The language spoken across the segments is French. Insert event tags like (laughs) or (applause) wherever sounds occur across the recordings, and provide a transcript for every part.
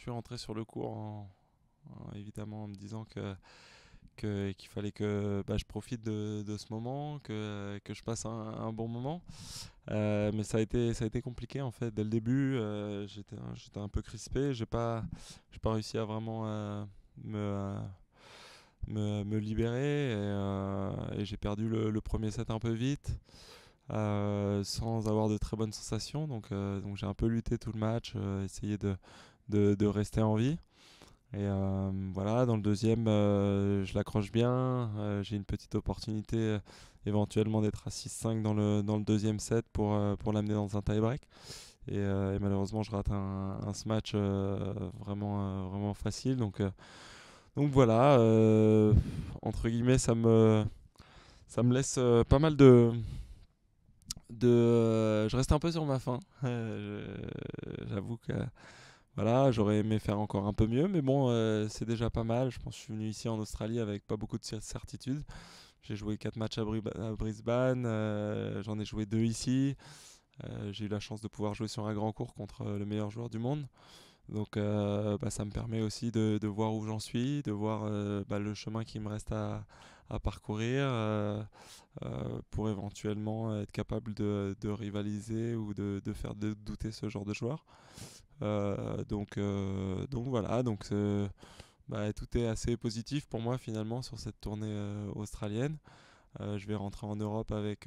je suis rentré sur le cours en, évidemment en me disant que qu'il fallait que bah, je profite de, ce moment, que, que je passe un, bon moment. Euh, mais ça a, été, ça a été compliqué en fait. Dès le début, euh, j'étais un peu crispé. j'ai n'ai pas, pas réussi à vraiment euh, me, euh, me, me, libérer et, j'ai perdu le, le, premier set un peu vite. sans avoir de très bonnes sensations donc, donc j'ai un peu lutté tout le match essayé de, de, rester en vie. Et euh, voilà, dans le deuxième, euh, je l'accroche bien. Euh, j'ai une petite opportunité éventuellement d'être à 6-5 dans le, dans le deuxième set pour, pour l'amener dans un tie-break. Et, malheureusement, je rate un, un smash vraiment, vraiment facile. Donc, donc voilà, entre guillemets, ça me, ça me laisse pas mal de, de. je reste un peu sur ma faim. (laughs) j'avoue que. Voilà, j'aurais aimé faire encore un peu mieux, mais bon, euh, c'est déjà pas mal. Je pense que je suis venu ici en Australie avec pas beaucoup de certitudes. J'ai joué 4 matchs à, Brisbane, euh, j'en ai joué 2 ici. Euh, j'ai eu la chance de pouvoir jouer sur un grand cours contre le meilleur joueur du monde. Donc bah, ça me permet aussi de, voir où j'en suis, de voir bah, le chemin qui me reste à, parcourir pour éventuellement être capable de, rivaliser ou de, de faire douter ce genre de joueur. Euh, donc, euh, donc voilà, donc euh, bah, tout est assez positif pour moi finalement sur cette tournée australienne. je vais rentrer en Europe avec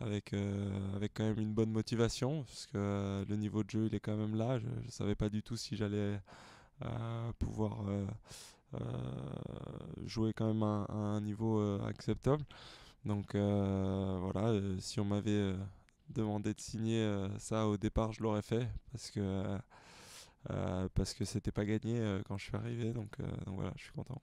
avec, avec quand même une bonne motivation, parce que le niveau de jeu il est quand même là. Je ne savais pas du tout si j'allais pouvoir jouer quand même à, à un niveau acceptable. Donc voilà, si on m'avait demander de signer euh, ça au départ, je l'aurais fait parce que euh, parce que c'était pas gagné euh, quand je suis arrivé. donc voilà, je suis content.